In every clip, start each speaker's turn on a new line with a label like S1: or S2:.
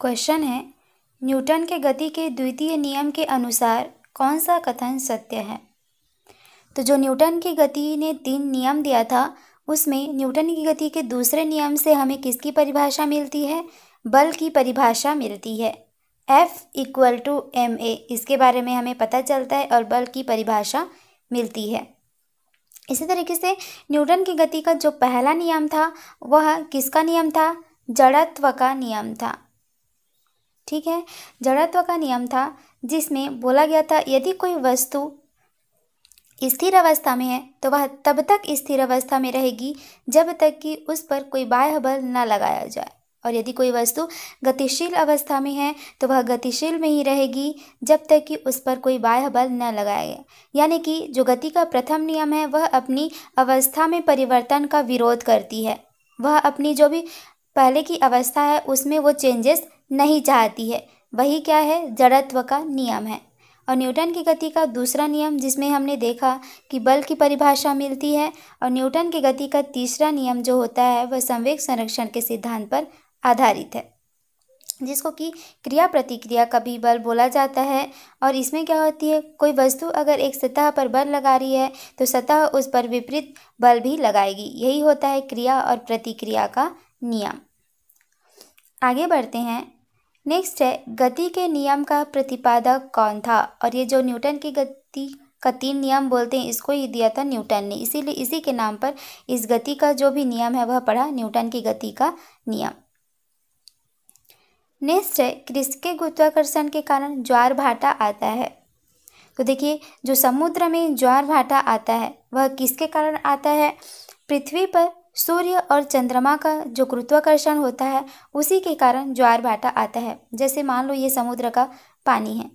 S1: question है Newton के गति के द्वितीय नियम के अनुसार कौन सा कथन सत्य है तो जो न्यूटन की गति ने तीन नियम दिया था उसमें न्यूटन की गति के दूसरे नियम से हमें किसकी परिभाषा मिलती है बल की परिभाषा मिलती है F equal to M A इसके बारे में हमें पता चलता है और बल की परिभाषा मिलती है इसी तरीके से न्यूटन की गति का जो पहला नियम था वह किसका नियम था जड़त्व का नियम था ठीक है जड़त्व का नियम था जिसमें बोला गया था यदि कोई वस्तु स्थिर अवस्था में है तो वह तब तक स्थिर अवस्था में रहेगी जब तक कि उस पर कोई बाह्य बल न लगाया जाए और यदि कोई वस्तु गतिशील अवस्था में है तो वह गतिशील में ही रहेगी जब तक कि उस पर कोई बाह्य बल न लगाया गया यानी कि जो गति का प्रथम नियम है वह अपनी अवस्था में परिवर्तन का विरोध करती है वह अपनी जो भी पहले की अवस्था है उसमें वो चेंजेस नहीं चाहती है वही क्या है जड़त्व का नियम है और न्यूटन की गति का दूसरा नियम जिसमें हमने देखा कि बल की परिभाषा मिलती है और न्यूटन की गति का तीसरा नियम जो होता है वह संवेग संरक्षण के सिद्धांत पर आधारित है जिसको कि क्रिया प्रतिक्रिया का भी बल बोला जाता है और इसमें क्या होती है कोई वस्तु अगर एक सतह पर बल लगा रही है तो सतह उस पर विपरीत बल भी लगाएगी यही होता है क्रिया और प्रतिक्रिया का नियम आगे बढ़ते हैं नेक्स्ट है गति के नियम का प्रतिपादक कौन था और ये जो न्यूटन की गति का तीन नियम बोलते हैं इसको ही दिया था न्यूटन ने इसीलिए इसी के नाम पर इस गति का जो भी नियम है वह पढ़ा न्यूटन की गति का नियम नेक्स्ट है के गुरुत्वाकर्षण के कारण ज्वार भाटा आता है तो देखिए जो समुद्र में ज्वार भाटा आता है वह किसके कारण आता है पृथ्वी पर सूर्य और चंद्रमा का जो गुरुत्वाकर्षण होता है उसी के कारण ज्वार भाटा आता है जैसे मान लो ये समुद्र का पानी है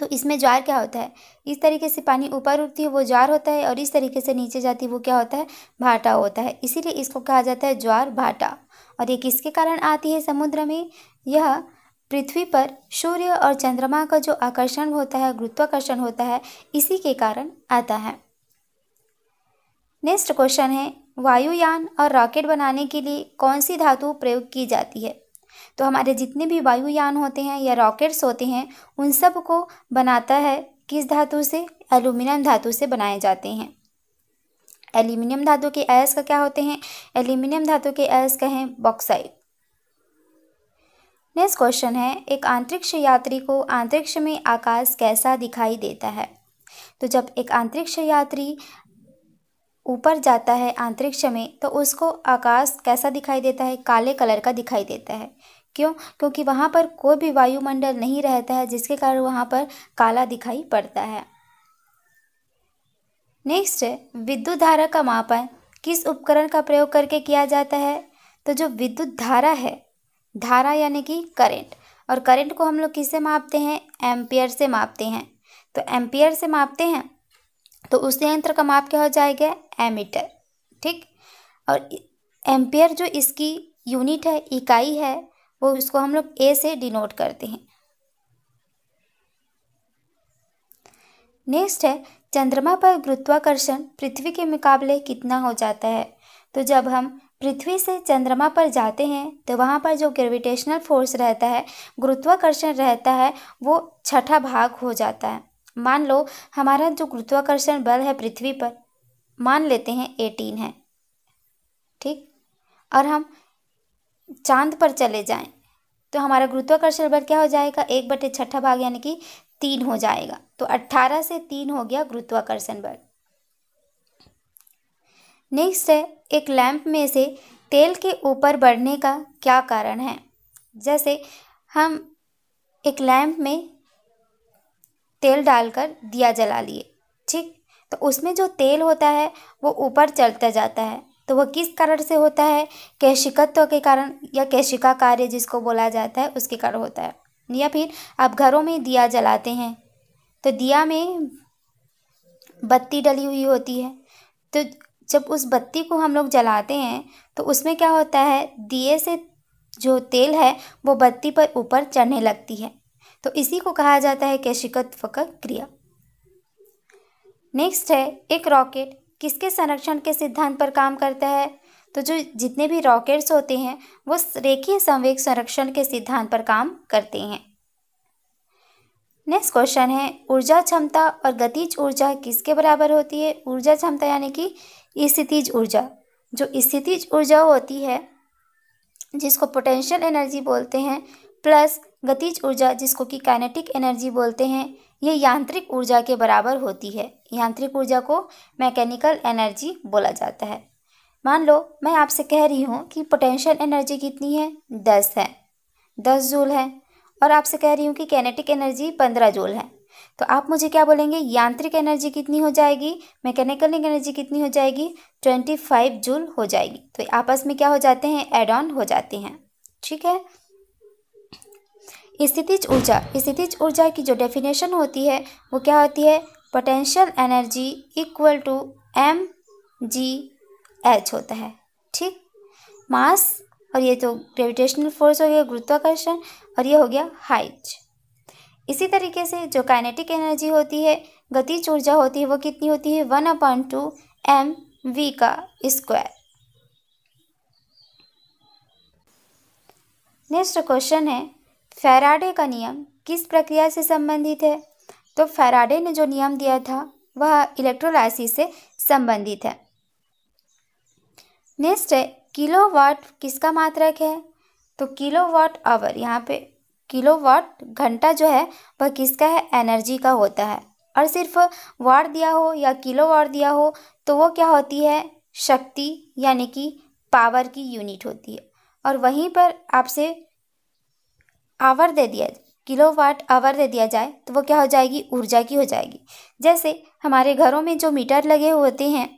S1: तो इसमें ज्वार क्या होता है इस तरीके से पानी ऊपर उठती है वो ज्वार होता है और इस तरीके से नीचे जाती है वो क्या होता है भाटा होता है इसीलिए इसको कहा जाता है ज्वार भाटा और ये किसके कारण आती है समुद्र में यह पृथ्वी पर सूर्य और चंद्रमा का जो आकर्षण होता है गुरुत्वाकर्षण होता है इसी के कारण आता है नेक्स्ट क्वेश्चन है वायुयान और रॉकेट बनाने के लिए कौन सी धातु प्रयोग की जाती है तो हमारे जितने भी वायुयान होते हैं या रॉकेट्स होते हैं उन सब को बनाता है किस धातु से एल्यूमिनियम धातु से बनाए जाते हैं एल्यूमिनियम धातु के अयस्क क्या होते हैं एल्यूमिनियम धातु के अयस्क हैं बॉक्साइड नेक्स्ट क्वेश्चन है एक अंतरिक्ष यात्री को अंतरिक्ष में आकाश कैसा दिखाई देता है तो जब एक अंतरिक्ष यात्री ऊपर जाता है अंतरिक्ष में तो उसको आकाश कैसा दिखाई देता है काले कलर का दिखाई देता है क्यों क्योंकि वहाँ पर कोई भी वायुमंडल नहीं रहता है जिसके कारण वहाँ पर काला दिखाई पड़ता है नेक्स्ट विद्युत धारा का मापन किस उपकरण का प्रयोग करके किया जाता है तो जो विद्युत धारा है धारा यानी कि करेंट और करेंट को हम लोग किससे मापते हैं एम्पियर से मापते हैं तो एम्पियर से मापते हैं तो उस यंत्र का माप क्या हो जाएगा एमीटर ठीक और एम्पियर जो इसकी यूनिट है इकाई है वो इसको हम लोग ए से डिनोट करते हैं नेक्स्ट है चंद्रमा पर गुरुत्वाकर्षण पृथ्वी के मुकाबले कितना हो जाता है तो जब हम पृथ्वी से चंद्रमा पर जाते हैं तो वहाँ पर जो ग्रेविटेशनल फोर्स रहता है गुरुत्वाकर्षण रहता है वो छठा भाग हो जाता है मान लो हमारा जो गुरुत्वाकर्षण बल है पृथ्वी पर मान लेते हैं एटीन है ठीक और हम चांद पर चले जाएं तो हमारा गुरुत्वाकर्षण बल क्या हो जाएगा एक बटे छठा भाग यानी कि तीन हो जाएगा तो अट्ठारह से तीन हो गया गुरुत्वाकर्षण बल नेक्स्ट है एक लैंप में से तेल के ऊपर बढ़ने का क्या कारण है जैसे हम एक लैंप में तेल डालकर दिया जला लिए ठीक तो उसमें जो तेल होता है वो ऊपर चलता जाता है तो वह किस कारण से होता है कैशिकत्व के कारण या कैशिका कार्य जिसको बोला जाता है उसके कारण होता है या फिर आप घरों में दिया जलाते हैं तो दिया में बत्ती डली हुई होती है तो जब उस बत्ती को हम लोग जलाते हैं तो उसमें क्या होता है दिए से जो तेल है वो बत्ती पर ऊपर चढ़ने लगती है तो इसी को कहा जाता है कैशिकत्व का क्रिया नेक्स्ट है एक रॉकेट किसके संरक्षण के सिद्धांत पर काम करता है तो जो जितने भी रॉकेट्स होते हैं वो रेखीय संवेग संरक्षण के सिद्धांत पर काम करते हैं नेक्स्ट क्वेश्चन है ऊर्जा क्षमता और गतिज ऊर्जा किसके बराबर होती है ऊर्जा क्षमता यानी कि स्थितिज ऊर्जा जो स्थितिज ऊर्जा होती है जिसको पोटेंशियल एनर्जी बोलते हैं प्लस गतिज ऊर्जा जिसको कि काइनेटिक एनर्जी बोलते हैं यह यांत्रिक ऊर्जा के बराबर होती है यांत्रिक ऊर्जा को मैकेनिकल एनर्जी बोला जाता है मान लो मैं आपसे कह रही हूँ कि पोटेंशियल एनर्जी कितनी है दस है दस जूल है और आपसे कह रही हूँ कि कैनेटिक एनर्जी पंद्रह जूल है तो आप मुझे क्या बोलेंगे यांत्रिक एनर्जी कितनी हो जाएगी मैकेनिकल एनर्जी कितनी हो जाएगी ट्वेंटी फाइव जूल हो जाएगी तो आपस में क्या हो जाते हैं एड ऑन हो जाते हैं ठीक है स्थितिज ऊर्जा स्थितिज ऊर्जा की जो डेफिनेशन होती है वो क्या होती है potential energy equal to M G H होता है ठीक मास और ये तो ग्रेविटेशनल फोर्स हो गया गुरुत्वाकर्षण और ये हो गया हाइट इसी तरीके से जो काइनेटिक एनर्जी होती है गतिज ऊर्जा होती है वो कितनी होती है one upon two M V का स्क्वायर नेक्स्ट क्वेश्चन है फैराडे का नियम किस प्रक्रिया से संबंधित है तो फैराडे ने जो नियम दिया था वह इलेक्ट्रोलाइसिस से संबंधित है नेक्स्ट है वाट किसका मात्रक है तो वाट आवर यहाँ पे वाट घंटा जो है वह किसका है एनर्जी का होता है और सिर्फ वाट दिया हो या वाट दिया हो तो वो क्या होती है शक्ति यानी कि पावर की यूनिट होती है और वहीं पर आपसे आवर दे दिया किलो वाट आवर दे दिया जाए तो वो क्या हो जाएगी ऊर्जा की हो जाएगी जैसे हमारे घरों में जो मीटर लगे होते हैं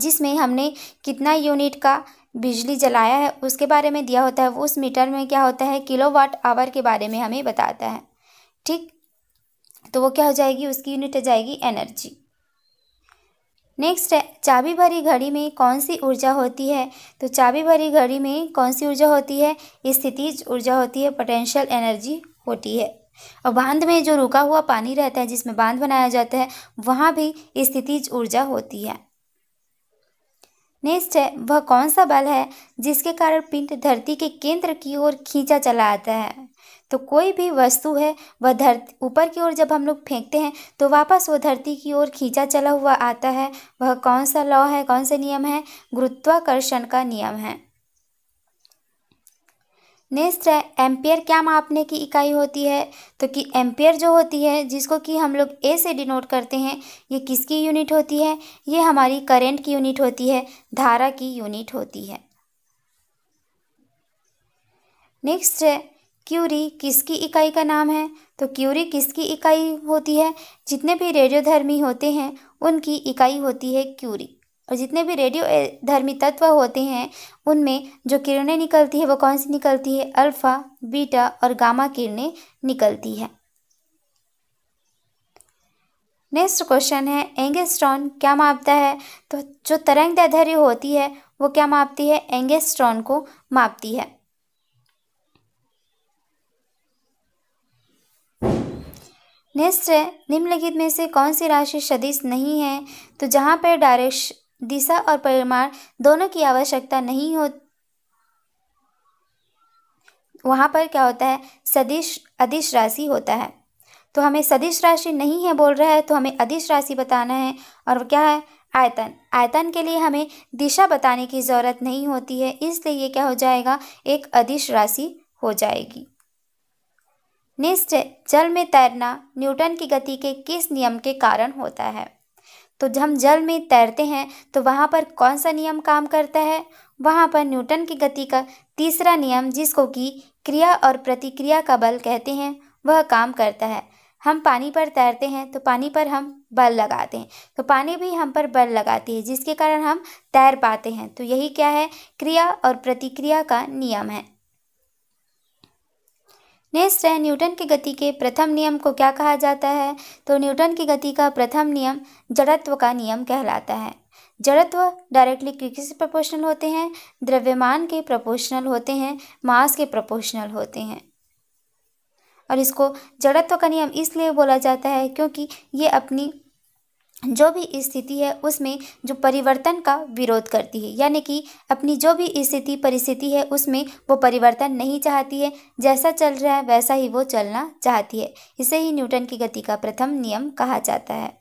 S1: जिसमें हमने कितना यूनिट का बिजली जलाया है उसके बारे में दिया होता है वो उस मीटर में क्या होता है किलो वाट आवर के बारे में हमें बताता है ठीक तो वो क्या हो जाएगी उसकी यूनिट हो जाएगी एनर्जी नेक्स्ट है चाबी भरी घड़ी में कौन सी ऊर्जा होती है तो चाबी भरी घड़ी में कौन सी ऊर्जा होती है स्थिति ऊर्जा होती है पोटेंशियल एनर्जी होती है और बांध में जो रुका हुआ पानी रहता है जिसमें बांध बनाया जाता है वहाँ भी स्थितिज ऊर्जा होती है नेक्स्ट है वह कौन सा बल है जिसके कारण पिंड धरती के केंद्र की ओर खींचा चला आता है तो कोई भी वस्तु है वह धरती ऊपर की ओर जब हम लोग फेंकते हैं तो वापस वो धरती की ओर खींचा चला हुआ आता है वह कौन सा लॉ है कौन सा नियम है गुरुत्वाकर्षण का नियम है नेक्स्ट है एम्पियर क्या मापने की इकाई होती है तो कि एम्पियर जो होती है जिसको कि हम लोग ए से डिनोट करते हैं ये किसकी यूनिट होती है ये हमारी करेंट की यूनिट होती है धारा की यूनिट होती है नेक्स्ट है क्यूरी किसकी इकाई का नाम है तो क्यूरी किसकी इकाई होती है जितने भी रेडियोधर्मी होते हैं उनकी इकाई होती है क्यूरी और जितने भी रेडियो धर्मी तत्व होते हैं उनमें जो किरणें निकलती है वो कौन सी निकलती है अल्फ़ा बीटा और गामा किरणें निकलती है नेक्स्ट क्वेश्चन है एंगेस्ट्रॉन क्या मापता है तो जो तरंग दैधर्य होती है वो क्या मापती है एंगेस्ट्रॉन को मापती है नेक्स्ट है निम्नलिखित में से कौन सी राशि सदिश नहीं है तो जहाँ पर डायरेक्श दिशा और परिमाण दोनों की आवश्यकता नहीं हो वहाँ पर क्या होता है सदिश अधिश राशि होता है तो हमें सदिश राशि नहीं है बोल रहा है तो हमें अधिश राशि बताना है और क्या है आयतन आयतन के लिए हमें दिशा बताने की ज़रूरत नहीं होती है इसलिए ये क्या हो जाएगा एक अधिश राशि हो जाएगी निश्चय जल में तैरना न्यूटन की गति के किस नियम के कारण होता है तो जब हम जल में तैरते हैं तो वहाँ पर कौन सा नियम काम करता है वहाँ पर न्यूटन की गति का तीसरा नियम जिसको कि क्रिया और प्रतिक्रिया का बल कहते हैं वह काम करता है हम पानी पर तैरते हैं तो पानी पर हम बल लगाते हैं तो पानी भी हम पर बल लगाती है जिसके कारण हम तैर पाते हैं तो यही क्या है क्रिया और प्रतिक्रिया का नियम है नेक्स्ट है न्यूटन की गति के प्रथम नियम को क्या कहा जाता है तो न्यूटन की गति का प्रथम नियम जड़त्व का नियम कहलाता है जड़त्व डायरेक्टली किस प्रपोर्शनल होते हैं द्रव्यमान के प्रपोर्शनल होते हैं मास के प्रपोर्शनल होते हैं और इसको जड़त्व का नियम इसलिए बोला जाता है क्योंकि ये अपनी जो भी स्थिति है उसमें जो परिवर्तन का विरोध करती है यानी कि अपनी जो भी स्थिति परिस्थिति है उसमें वो परिवर्तन नहीं चाहती है जैसा चल रहा है वैसा ही वो चलना चाहती है इसे ही न्यूटन की गति का प्रथम नियम कहा जाता है